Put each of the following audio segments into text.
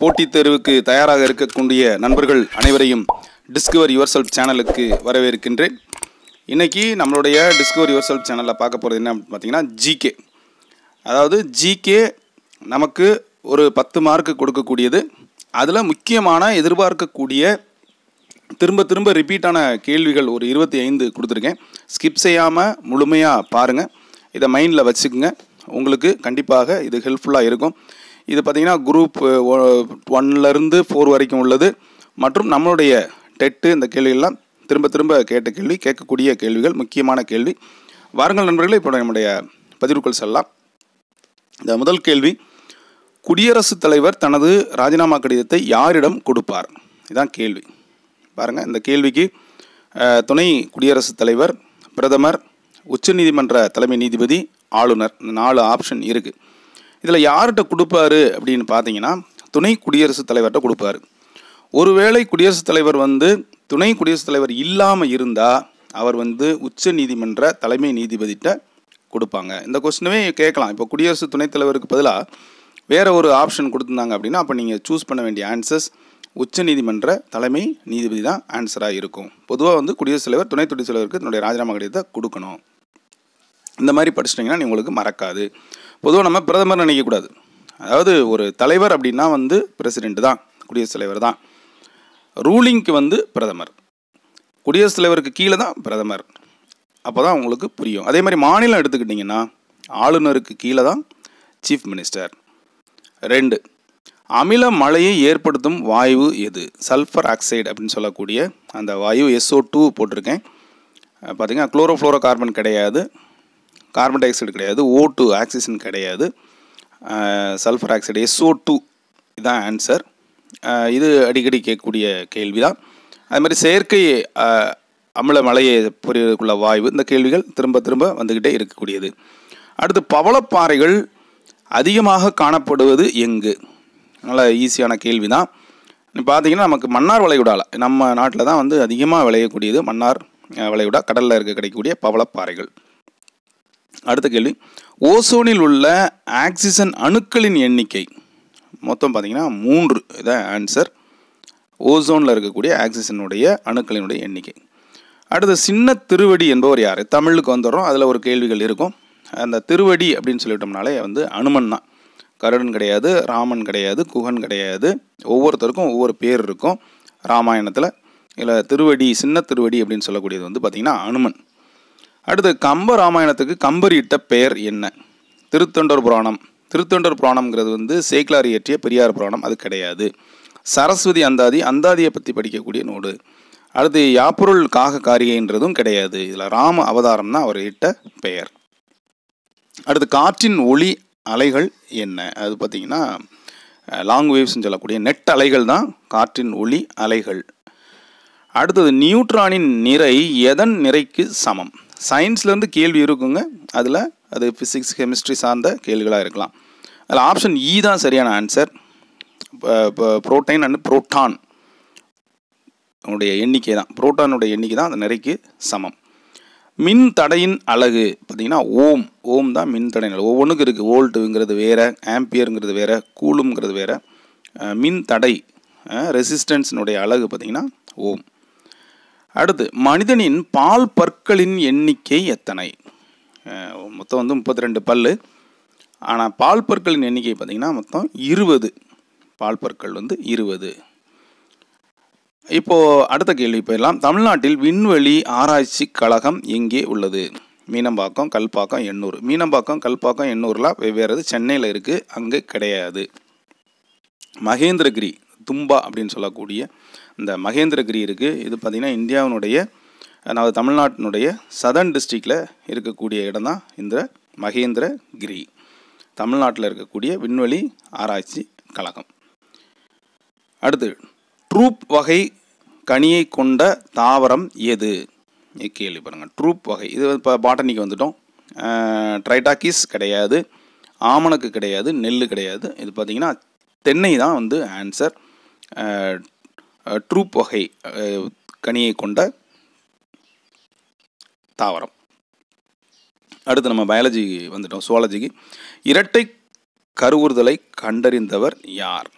போட்டித் தேர்வுக்கு தயாராக இருக்கக்கூடிய நண்பர்கள் அனைவரையும் டிஸ்கவர் யுவர் செல்ஃப் சேனலுக்கு வரவேற்கின்றேன் இன்றைக்கி நம்மளுடைய டிஸ்கவர் யுவர் செல்ஃப் சேனலில் பார்க்க போகிறது என்ன பார்த்திங்கன்னா ஜிகே அதாவது ஜிகே நமக்கு ஒரு பத்து மார்க்கு கொடுக்கக்கூடியது அதில் முக்கியமான எதிர்பார்க்கக்கூடிய திரும்ப திரும்ப ரிப்பீட்டான கேள்விகள் ஒரு இருபத்தி ஐந்து கொடுத்துருக்கேன் ஸ்கிப் செய்யாமல் முழுமையாக பாருங்கள் இதை மைண்டில் வச்சுக்கோங்க உங்களுக்கு கண்டிப்பாக இது ஹெல்ப்ஃபுல்லாக இருக்கும் இது பார்த்திங்கன்னா குரூப் ஒன்லேருந்து uh, ஃபோர் வரைக்கும் உள்ளது மற்றும் நம்மளுடைய டெட்டு இந்த கேள்விகள்லாம் திரும்ப திரும்ப கேட்ட கேள்வி கேட்கக்கூடிய கேள்விகள் முக்கியமான கேள்வி வாருங்கள் நண்பர்களே இப்போ நம்முடைய பதிவுக்குள் செல்லலாம் இந்த முதல் கேள்வி குடியரசுத் தலைவர் தனது ராஜினாமா கடிதத்தை யாரிடம் கொடுப்பார் இதுதான் கேள்வி பாருங்கள் இந்த கேள்விக்கு துணை குடியரசுத் தலைவர் பிரதமர் உச்சநீதிமன்ற தலைமை நீதிபதி ஆளுநர் இந்த நாலு ஆப்ஷன் இருக்குது இதில் யார்கிட்ட கொடுப்பாரு அப்படின்னு பார்த்தீங்கன்னா துணை குடியரசுத் தலைவர்கிட்ட கொடுப்பாரு ஒருவேளை குடியரசுத் தலைவர் வந்து துணை குடியரசுத் தலைவர் இல்லாமல் இருந்தால் அவர் வந்து உச்ச நீதிமன்ற தலைமை நீதிபதிகிட்ட கொடுப்பாங்க இந்த கொஸ்டினவே கேட்கலாம் இப்போ குடியரசு துணைத் தலைவருக்கு பதிலாக வேறு ஒரு ஆப்ஷன் கொடுத்துருந்தாங்க அப்படின்னா அப்போ நீங்கள் சூஸ் பண்ண வேண்டிய ஆன்சர்ஸ் உச்ச நீதிமன்ற தலைமை நீதிபதி தான் ஆன்சராக இருக்கும் பொதுவாக வந்து குடியரசுத் தலைவர் துணை தலைவருக்கு தன்னுடைய ராஜினாமா கடிதத்தை கொடுக்கணும் இந்த மாதிரி படிச்சிட்டிங்கன்னா நீ உங்களுக்கு மறக்காது பொதுவாக நம்ம பிரதமர் நினைக்கக்கூடாது அதாவது ஒரு தலைவர் அப்படின்னா வந்து பிரசிடெண்ட் தான் குடியரசுத் தலைவர் தான் ரூலிங்க்கு வந்து பிரதமர் குடியரசுத் தலைவருக்கு கீழே தான் பிரதமர் அப்போ தான் உங்களுக்கு புரியும் அதே மாதிரி மாநிலம் எடுத்துக்கிட்டிங்கன்னா ஆளுநருக்கு கீழே தான் சீஃப் மினிஸ்டர் ரெண்டு அமில மழையை ஏற்படுத்தும் வாயு எது சல்ஃபர் ஆக்சைடு அப்படின்னு சொல்லக்கூடிய அந்த வாயு எஸ்ஓ டூ போட்டிருக்கேன் பார்த்திங்கன்னா குளோரோஃப்ளோரோ கார்பன் கிடையாது கார்பன் டை ஆக்சைடு கிடையாது ஓ டூ ஆக்சிஜன் கிடையாது சல்ஃபர் ஆக்சைடு எஸ்ஓ டூ இதுதான் ஆன்சர் இது அடிக்கடி கேட்கக்கூடிய கேள்வி தான் அது மாதிரி செயற்கை அமில மலையை புரியக்குள்ள வாய்வு இந்த கேள்விகள் திரும்ப திரும்ப வந்துக்கிட்டே இருக்கக்கூடியது அடுத்து பவளப்பாறைகள் அதிகமாக காணப்படுவது எங்கு நல்ல ஈஸியான கேள்வி தான் பார்த்தீங்கன்னா நமக்கு மன்னார் வளைகுடால நம்ம நாட்டில் தான் வந்து அதிகமாக விளையக்கூடியது மன்னார் வளைகுடா கடலில் இருக்க கிடைக்கக்கூடிய பவளப்பாறைகள் அடுத்த கேள்வி ஓசோனில் உள்ள ஆக்சிஜன் அணுக்களின் எண்ணிக்கை மொத்தம் பார்த்தீங்கன்னா மூன்று இதான் ஆன்சர் ஓசோனில் இருக்கக்கூடிய ஆக்சிஜனுடைய அணுக்களினுடைய எண்ணிக்கை அடுத்து சின்ன திருவடி என்பவர் யார் தமிழுக்கு வந்துடுறோம் அதில் ஒரு கேள்விகள் இருக்கும் அந்த திருவடி அப்படின்னு சொல்லிட்டோம்னாலே வந்து அனுமன் தான் கருடன் கிடையாது ராமன் கிடையாது குகன் கிடையாது ஒவ்வொருத்தருக்கும் ஒவ்வொரு பேர் இருக்கும் ராமாயணத்தில் இல்லை திருவடி சின்ன திருவடி அப்படின்னு சொல்லக்கூடியது வந்து பார்த்திங்கன்னா அனுமன் அடுத்து கம்ப ராமாயணத்துக்கு கம்பர் இட்ட பெயர் என்ன திருத்தொண்டர் புராணம் திருத்தொண்டர் புராணம்ங்கிறது வந்து சேக்லாரி இயற்றிய பெரியார் புராணம் அது கிடையாது சரஸ்வதி அந்தாதி அந்தாதியை பற்றி படிக்கக்கூடிய நூடு அடுத்து யாப்பொருள் காக காரியன்றதும் கிடையாது இதில் ராம அவதாரம் தான் அவர் இட்ட பெயர் அடுத்து காற்றின் ஒளி அலைகள் என்ன அது பார்த்திங்கன்னா லாங் வேவ்ஸ்ன்னு சொல்லக்கூடிய நெட் அலைகள் தான் காற்றின் ஒளி அலைகள் அடுத்தது நியூட்ரானின் நிறை எதன் நிறைக்கு சமம் சயின்ஸ்லேருந்து கேள்வி இருக்குங்க அதில் அது ஃபிசிக்ஸ் கெமிஸ்ட்ரி சார்ந்த கேள்விகளாக இருக்கலாம் அதில் ஆப்ஷன் இ தான் சரியான ஆன்சர் ப்ரோட்டைன் அண்ட் புரோட்டான் உடைய எண்ணிக்கை தான் புரோட்டானுடைய எண்ணிக்கை தான் அந்த நிறைக்கு சமம் மின் தடையின் அழகு பார்த்திங்கன்னா ஓம் ஓம் தான் மின் தடையின் அழகு ஒவ்வொன்றுக்கு இருக்குது வோல்ட்டுங்கிறது வேறு ஆம்பியருங்கிறது வேறு கூலுங்கிறது வேறு மின் தடை ரெசிஸ்டன்ஸினுடைய அழகு பார்த்திங்கன்னா ஓம் அடுத்து மனிதனின் பால் பற்களின் எண்ணிக்கை எத்தனை மொத்தம் வந்து முப்பத்தி ரெண்டு பல் ஆனால் பால் பற்களின் எண்ணிக்கை பார்த்திங்கன்னா மொத்தம் இருபது பால் பற்கள் வந்து இருபது இப்போது அடுத்த கேள்வி போயிடலாம் தமிழ்நாட்டில் விண்வெளி ஆராய்ச்சி கழகம் எங்கே உள்ளது மீனம்பாக்கம் கல்பாக்கம் எண்ணூர் மீனம்பாக்கம் கல்பாக்கம் எண்ணூரில் வெவ்வேறு சென்னையில் இருக்குது அங்கே கிடையாது மகேந்திரகிரி தும்பா அப்படின்னு சொல்லக்கூடிய இந்த மகேந்திரகிரி இருக்குது இது பார்த்திங்கன்னா இந்தியாவினுடைய அதாவது தமிழ்நாட்டினுடைய சதர்ன் டிஸ்ட்ரிக்டில் இருக்கக்கூடிய இடம் தான் இந்த மகேந்திரகிரி தமிழ்நாட்டில் இருக்கக்கூடிய விண்வெளி ஆராய்ச்சி கழகம் அடுத்து ட்ரூப் வகை கனியை கொண்ட தாவரம் எது கேள்வி பாருங்கள் ட்ரூப் வகை இது இப்போ பாட்டனிக்கு வந்துட்டோம் ட்ரைடாக்கிஸ் கிடையாது ஆமணக்கு கிடையாது நெல் கிடையாது இது பார்த்திங்கன்னா தென்னை தான் வந்து ஆன்சர் ட்ரூப் வகை கனியை கொண்ட தாவரம் அடுத்து நம்ம பயாலஜி வந்துட்டோம் சுவாலஜிக்கு இரட்டை கருவுறுதலை கண்டறிந்தவர் யார்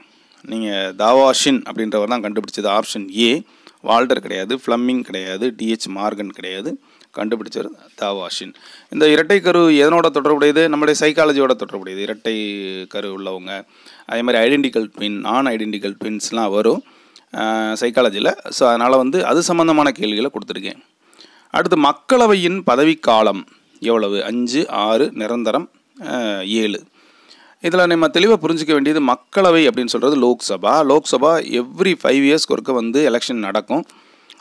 நீங்கள் தாவாஷின் அப்படின்றவர் தான் கண்டுபிடிச்சது ஆப்ஷன் ஏ வால்டர் கிடையாது ஃப்ளம்மிங் கிடையாது டிஹெச் மார்கன் கிடையாது கண்டுபிடிச்சவர் தாவாஷின் இந்த இரட்டை கரு எதனோட தொடர்புடையது நம்மளுடைய சைக்காலஜியோட தொடர்புடையது இரட்டை கரு உள்ளவங்க அதே மாதிரி ஐடென்டிக்கல் ட்வின் நான் ஐடென்டிக்கல் ட்வின்ஸ்லாம் வரும் சைக்காலஜியில் ஸோ அதனால் வந்து அது சம்மந்தமான கேள்விகளை கொடுத்துருக்கேன் அடுத்து மக்களவையின் பதவிக்காலம் எவ்வளவு அஞ்சு ஆறு நிரந்தரம் ஏழு இதில் நம்ம தெளிவாக புரிஞ்சிக்க வேண்டியது மக்களவை அப்படின்னு சொல்கிறது லோக்சபா லோக்சபா எவ்ரி ஃபைவ் இயர்ஸ்க்கு ஒருக்க வந்து எலெக்ஷன் நடக்கும்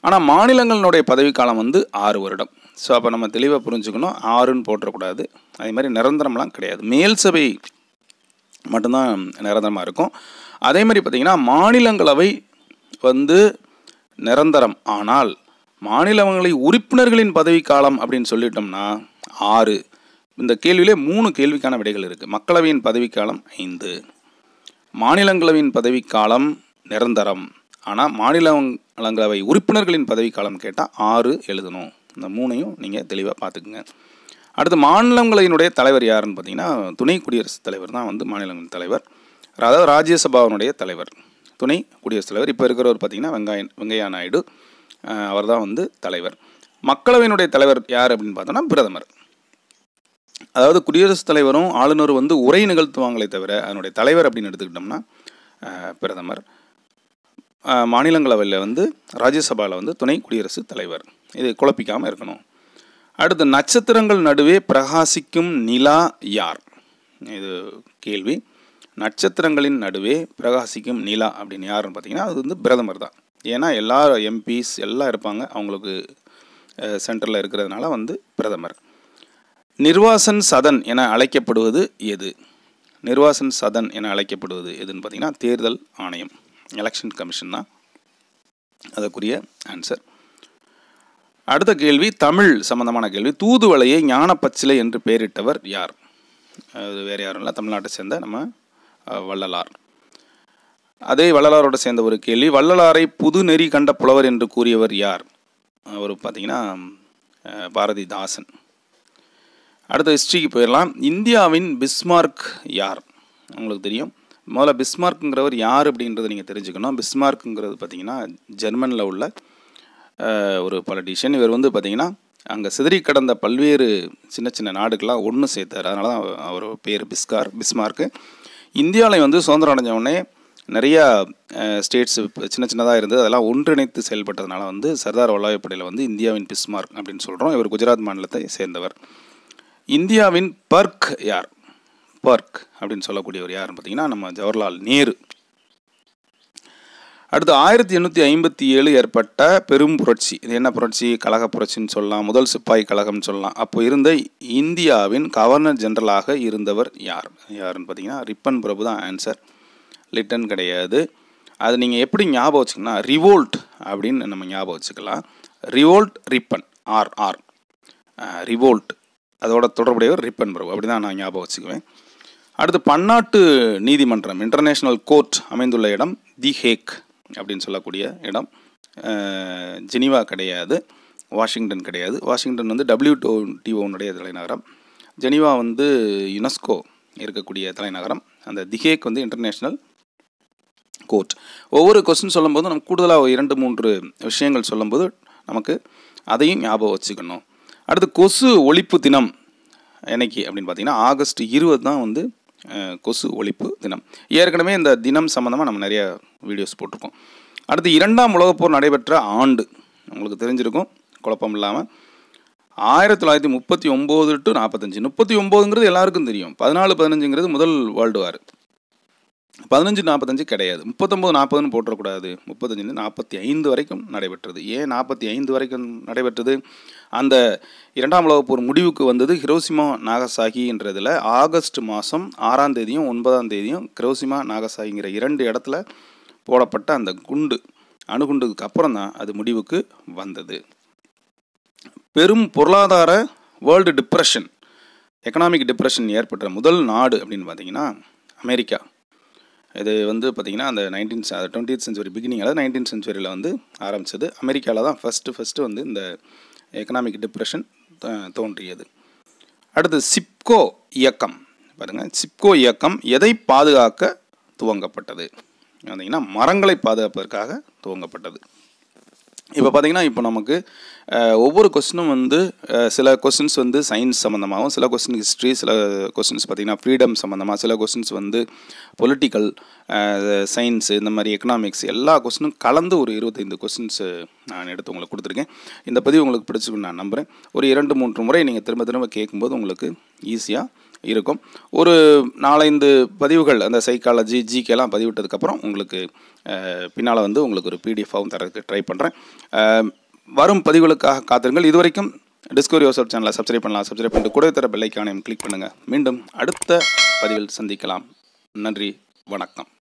ஆனால் மாநிலங்களினுடைய பதவிக்காலம் வந்து ஆறு வருடம் ஸோ அப்போ நம்ம தெளிவாக புரிஞ்சுக்கணும் ஆறுன்னு போட்டுறக்கூடாது அதே மாதிரி நிரந்தரம்லாம் கிடையாது மேல் சபை மட்டும்தான் நிரந்தரமாக இருக்கும் அதே மாதிரி பார்த்திங்கன்னா மாநிலங்களவை வந்து நிரந்தரம் ஆனால் மாநிலங்களை உறுப்பினர்களின் பதவி காலம் அப்படின்னு சொல்லிட்டோம்னா ஆறு இந்த கேள்வியிலே மூணு கேள்விக்கான விடைகள் இருக்குது மக்களவையின் பதவிக்காலம் ஐந்து மாநிலங்களவையின் பதவிக்காலம் நிரந்தரம் ஆனால் மாநிலங்களவை உறுப்பினர்களின் பதவிக்காலம் கேட்டால் ஆறு எழுதணும் இந்த மூணையும் நீங்கள் தெளிவாக பார்த்துக்குங்க அடுத்து மாநிலங்களவையினுடைய தலைவர் யாருன்னு பார்த்தீங்கன்னா துணை குடியரசுத் தலைவர் தான் வந்து மாநிலங்களின் தலைவர் அதாவது ராஜ்யசபாவினுடைய தலைவர் துணை குடியரசுத் தலைவர் இப்போ இருக்கிறவர் பார்த்திங்கன்னா வெங்காய வெங்கையா நாயுடு அவர் தான் வந்து தலைவர் மக்களவையினுடைய தலைவர் யார் அப்படின்னு பார்த்தோன்னா பிரதமர் அதாவது குடியரசுத் தலைவரும் ஆளுநர் வந்து உரை நிகழ்த்துவாங்களே தவிர அதனுடைய தலைவர் அப்படின்னு எடுத்துக்கிட்டோம்னா பிரதமர் மாநிலங்களவையில் வந்து ராஜ்யசபாவில் வந்து துணை குடியரசுத் தலைவர் இது குழப்பிக்காமல் இருக்கணும் அடுத்து நட்சத்திரங்கள் நடுவே பிரகாசிக்கும் நிலா யார் இது கேள்வி நட்சத்திரங்களின் நடுவே பிரகாசிக்கும் நிலா அப்படின்னு யாருன்னு பார்த்தீங்கன்னா அது வந்து பிரதமர் தான் ஏன்னா எல்லா எம்பிஸ் எல்லாம் இருப்பாங்க அவங்களுக்கு சென்டரில் இருக்கிறதுனால வந்து பிரதமர் நிர்வாசன் சதன் என அழைக்கப்படுவது எது நிர்வாசன் சதன் என அழைக்கப்படுவது எதுன்னு பார்த்தீங்கன்னா தேர்தல் ஆணையம் எலெக்ஷன் கமிஷன் தான் அதற்குரிய ஆன்சர் அடுத்த கேள்வி தமிழ் சம்பந்தமான கேள்வி தூதுவளையை ஞானப்பச்சிலை என்று பெயரிட்டவர் யார் அது வேறு யாரும் இல்லை தமிழ்நாட்டை சேர்ந்த நம்ம வள்ளலார் அதே வள்ளலாரோட சேர்ந்த ஒரு கேள்வி வள்ளலாரை புது நெறி கண்ட புலவர் என்று கூறியவர் யார் அவர் பார்த்திங்கன்னா பாரதிதாசன் அடுத்த ஹிஸ்ட்ரிக்கு போயிடலாம் இந்தியாவின் பிஸ்மார்க் யார் உங்களுக்கு தெரியும் முதல்ல பிஸ்மார்க்குங்கிறவர் யார் அப்படின்றத நீங்கள் தெரிஞ்சுக்கணும் பிஸ்மார்க்குங்கிறது பார்த்தீங்கன்னா ஜெர்மனில் உள்ள ஒரு பொலிட்டீஷியன் இவர் வந்து பார்த்திங்கன்னா அங்கே சிதறி கடந்த பல்வேறு சின்ன சின்ன நாடுகளாக ஒன்று சேர்த்தார் அதனால தான் அவர் பேர் பிஸ்கார் பிஸ்மார்க்கு இந்தியாவில் வந்து சுதந்திரம் அடைஞ்ச உடனே நிறையா ஸ்டேட்ஸ் சின்ன சின்னதாக இருந்தது அதெல்லாம் ஒன்றிணைத்து செயல்பட்டதுனால வந்து சர்தார் வல்லபாய் பட்டேல் வந்து இந்தியாவின் பிஸ்மார்க் அப்படின்னு சொல்கிறோம் இவர் குஜராத் மாநிலத்தை சேர்ந்தவர் இந்தியாவின் பர்க் யார் பர்க் அப்படின்னு சொல்லக்கூடியவர் யாருன்னு பார்த்தீங்கன்னா நம்ம ஜவஹர்லால் நேரு அடுத்து ஆயிரத்தி எண்ணூற்றி ஐம்பத்தி ஏழு ஏற்பட்ட பெரும் புரட்சி இது என்ன புரட்சி கழக புரட்சின்னு சொல்லலாம் முதல் சிப்பாய் கழகம்னு சொல்லலாம் அப்போ இருந்த இந்தியாவின் கவர்னர் ஜென்ரலாக இருந்தவர் யார் யாருன்னு பார்த்தீங்கன்னா ரிப்பன் பிரபு தான் ஆன்சர் லிட்டன் கிடையாது அது நீங்கள் எப்படி ஞாபகம் வச்சுக்கோங்கன்னா ரிவோல்ட் அப்படின்னு நம்ம ஞாபகம் வச்சுக்கலாம் revolt ribbon R R revolt அதோட தொடர்புடையவர் ரிப்பன் பிரபு அப்படி தான் நான் ஞாபகம் வச்சுக்குவேன் அடுத்து பன்னாட்டு நீதிமன்றம் இன்டர்நேஷ்னல் கோர்ட் அமைந்துள்ள இடம் தி ஹேக் அப்படின்னு சொல்லக்கூடிய இடம் ஜெனிவா கிடையாது வாஷிங்டன் கிடையாது வாஷிங்டன் வந்து டபிள்யூடோ டிஓனுடைய தலைநகரம் ஜெனிவா வந்து யுனெஸ்கோ இருக்கக்கூடிய தலைநகரம் அந்த திஹேக் வந்து இன்டர்நேஷ்னல் கோர்ட் ஒவ்வொரு கொஸ்டின் சொல்லும்போது நம்ம கூடுதலாக இரண்டு மூன்று விஷயங்கள் சொல்லும்போது நமக்கு அதையும் ஞாபகம் வச்சுக்கணும் அடுத்து கொசு ஒழிப்பு தினம் என்னைக்கு அப்படின்னு பார்த்தீங்கன்னா ஆகஸ்ட் இருபது தான் வந்து கொசு ஒழிப்பு தினம் ஏற்கனவே இந்த தினம் சம்மந்தமாக நம்ம நிறைய வீடியோஸ் போட்டிருக்கோம் அடுத்து இரண்டாம் உலகப்போர் நடைபெற்ற ஆண்டு உங்களுக்கு தெரிஞ்சிருக்கும் குழப்பம் இல்லாமல் ஆயிரத்தி தொள்ளாயிரத்தி முப்பத்தி ஒம்பது டு நாற்பத்தஞ்சு முப்பத்தி ஒம்போதுங்கிறது எல்லாருக்கும் தெரியும் பதினாலு பதினஞ்சுங்கிறது முதல் வேர்ல்டு வார் பதினஞ்சு நாற்பத்தஞ்சு கிடையாது முப்பத்தொம்போது நாற்பதுன்னு போட்டுறக்கூடாது முப்பத்தஞ்சுலேருந்து நாற்பத்தி ஐந்து வரைக்கும் நடைபெற்றது ஏன் நாற்பத்தி ஐந்து வரைக்கும் நடைபெற்றது அந்த இரண்டாம் உலக போர் முடிவுக்கு வந்தது ஹிரோசிமா நாகசாகின்றதில் ஆகஸ்ட் மாதம் ஆறாம் தேதியும் ஒன்பதாம் தேதியும் ஹிரோசிமா நாகசாகிங்கிற இரண்டு இடத்துல போடப்பட்ட அந்த குண்டு அணுகுண்டுக்கு அப்புறம் தான் அது முடிவுக்கு வந்தது பெரும் பொருளாதார வேர்ல்டு டிப்ரெஷன் எக்கனாமிக் டிப்ரெஷன் ஏற்பட்ட முதல் நாடு அப்படின்னு பார்த்தீங்கன்னா அமெரிக்கா இது வந்து பார்த்திங்கன்னா அந்த நைன்டீன் டுவெண்ட்டீத் சென்ச்சுரி பிகினிங் அதாவது நைன்டீன் சென்ச்சுரியில் வந்து ஆரம்பித்தது அமெரிக்காவில் தான் ஃபஸ்ட்டு ஃபஸ்ட்டு வந்து இந்த எக்கனாமிக் டிப்ரெஷன் தோன்றியது அடுத்து சிப்கோ இயக்கம் பாருங்கள் சிப்கோ இயக்கம் எதை பாதுகாக்க துவங்கப்பட்டது பார்த்திங்கன்னா மரங்களை பாதுகாப்பதற்காக துவங்கப்பட்டது இப்போ பார்த்தீங்கன்னா இப்போ நமக்கு ஒவ்வொரு கொஸ்டினும் வந்து சில கொஸ்டின்ஸ் வந்து சயின்ஸ் சம்மந்தமாகவும் சில கொஸ்டின் ஹிஸ்ட்ரி சில கொஸ்டின்ஸ் பார்த்திங்கன்னா ஃப்ரீடம் சம்மந்தமாக சில கொஸ்டின்ஸ் வந்து பொலிட்டிக்கல் சயின்ஸு இந்த மாதிரி எக்கனாமிக்ஸ் எல்லா கொஸ்டினும் கலந்து ஒரு இருபத்தைந்து கொஸ்டின்ஸு நான் எடுத்து உங்களுக்கு கொடுத்துருக்கேன் இந்த பதிவு உங்களுக்கு பிடிச்சிக்கணும் நான் நம்புகிறேன் ஒரு இரண்டு மூன்று முறை நீங்கள் திரும்ப திரும்ப கேட்கும்போது உங்களுக்கு ஈஸியாக இருக்கும் ஒரு நாலஞ்சு பதிவுகள் அந்த சைக்காலஜி ஜிகேலாம் பதிவிட்டதுக்கப்புறம் உங்களுக்கு பின்னால் வந்து உங்களுக்கு ஒரு பிடிஎஃபாகவும் தரதுக்கு ட்ரை பண்ணுறேன் வரும் பதிவுகளுக்காக காத்திருங்கள் இதுவரைக்கும் டிஸ்கவரி யோசப் சேனலை சப்ஸ்கிரைப் பண்ணலாம் சப்ஸ்கிரைப் பண்ணிட்டு கூட தர பெல்லைக்கானையும் கிளிக் பண்ணுங்கள் மீண்டும் அடுத்த பதிவில் சந்திக்கலாம் நன்றி வணக்கம்